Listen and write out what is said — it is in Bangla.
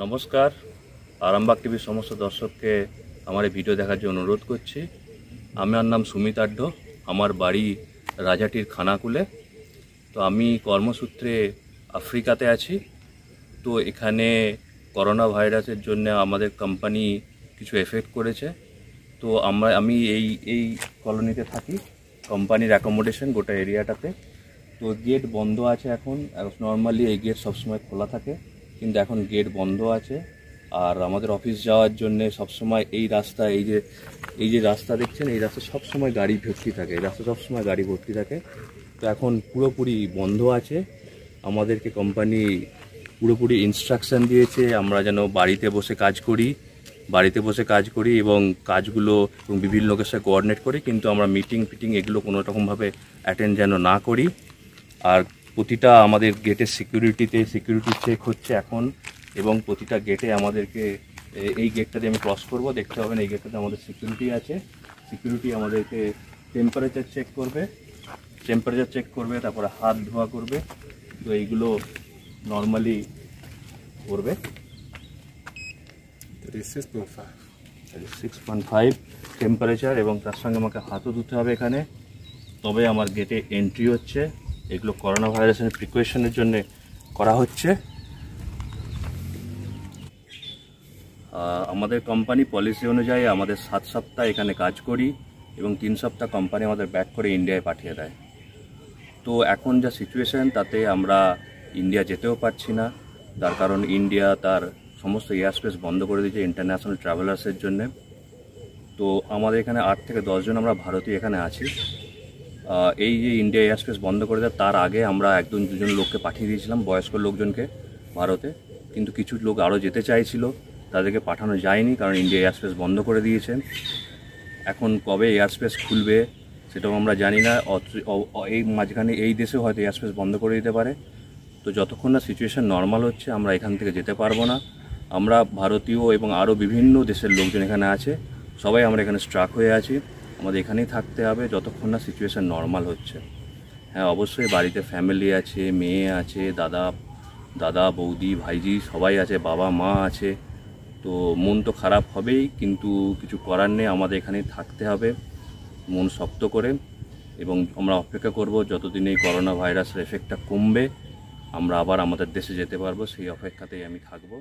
নমস্কার আরামবাগ টিভির সমস্ত দর্শককে আমার এই ভিডিও দেখার জন্য অনুরোধ করছি আমার নাম সুমিত আড্ড আমার বাড়ি রাজাটির খানাকুলে তো আমি কর্মসূত্রে আফ্রিকাতে আছি তো এখানে করোনা ভাইরাসের জন্য আমাদের কোম্পানি কিছু এফেক্ট করেছে তো আমরা আমি এই এই কলোনিতে থাকি কোম্পানির অ্যাকোমোডেশন গোটা এরিয়াটাতে তো গেট বন্ধ আছে এখন নর্মালি এই গেট সবসময় খোলা থাকে কিন্তু এখন গেট বন্ধ আছে আর আমাদের অফিস যাওয়ার জন্যে সবসময় এই রাস্তা এই যে এই যে রাস্তা দেখছেন এই রাস্তা সবসময় গাড়ি ভর্তি থাকে এই রাস্তা সবসময় গাড়ি ভর্তি থাকে তো এখন পুরোপুরি বন্ধ আছে আমাদেরকে কোম্পানি পুরোপুরি ইনস্ট্রাকশান দিয়েছে আমরা যেন বাড়িতে বসে কাজ করি বাড়িতে বসে কাজ করি এবং কাজগুলো এবং বিভিন্ন লোকের সাথে কোঅর্ডিনেট করি কিন্তু আমরা মিটিং ফিটিং এগুলো কোনো রকমভাবে অ্যাটেন্ড যেন না করি আর প্রতিটা আমাদের গেটের সিকিউরিটিতে সিকিউরিটি চেক হচ্ছে এখন এবং প্রতিটা গেটে আমাদেরকে এই গেটটাতে আমি ক্রস করব দেখতে হবে না এই গেটটাতে আমাদের সিকিউরিটি আছে সিকিউরিটি আমাদেরকে টেম্পারেচার চেক করবে টেম্পারেচার চেক করবে তারপরে হাত ধোয়া করবে তো এইগুলো নর্মালি করবে সিক্স পয়েন্ট ফাইভ টেম্পারেচার এবং তার সঙ্গে আমাকে হাতও ধুতে হবে এখানে তবে আমার গেটে এন্ট্রি হচ্ছে এগুলো করোনা ভাইরাসের প্রিকুয়েশনের জন্যে করা হচ্ছে আমাদের কোম্পানি পলিসি অনুযায়ী আমাদের সাত সপ্তাহ এখানে কাজ করি এবং তিন সপ্তাহ কোম্পানি আমাদের ব্যাক করে ইন্ডিয়ায় পাঠিয়ে দেয় তো এখন যা সিচুয়েশান তাতে আমরা ইন্ডিয়া যেতেও পারছি না তার কারণ ইন্ডিয়া তার সমস্ত এয়ারস্পেস বন্ধ করে দিয়েছে ইন্টারন্যাশনাল ট্রাভেলার্সের জন্যে তো আমাদের এখানে আট থেকে দশজন আমরা ভারতীয় এখানে আছি এই যে ইন্ডিয়া এয়ারস্পেস বন্ধ করে দেয় তার আগে আমরা একজন দুজন লোককে পাঠিয়ে দিয়েছিলাম বয়স্ক লোকজনকে ভারতে কিন্তু কিছু লোক আরও যেতে চাইছিল তাদেরকে পাঠানো যায়নি কারণ ইন্ডিয়া এয়ারস্পেস বন্ধ করে দিয়েছেন এখন কবে এয়ারস্পেস খুলবে সেটাও আমরা জানি না এই মাঝখানে এই দেশে হয়তো এয়ারস্পেস বন্ধ করে দিতে পারে তো যতক্ষণ না সিচুয়েশান নর্মাল হচ্ছে আমরা এখান থেকে যেতে পারবো না আমরা ভারতীয় এবং আরও বিভিন্ন দেশের লোকজন এখানে আছে সবাই আমরা এখানে স্ট্রাক হয়ে আছি আমাদের এখানেই থাকতে হবে যতক্ষণ না সিচুয়েশান নর্মাল হচ্ছে হ্যাঁ অবশ্যই বাড়িতে ফ্যামিলি আছে মেয়ে আছে দাদা দাদা বৌদি ভাইজি সবাই আছে বাবা মা আছে তো মন তো খারাপ হবেই কিন্তু কিছু করার নেই আমাদের এখানে থাকতে হবে মন শক্ত করে এবং আমরা অপেক্ষা করব যতদিন এই করোনা ভাইরাসের এফেক্টটা কমবে আমরা আবার আমাদের দেশে যেতে পারবো সেই অপেক্ষাতেই আমি থাকবো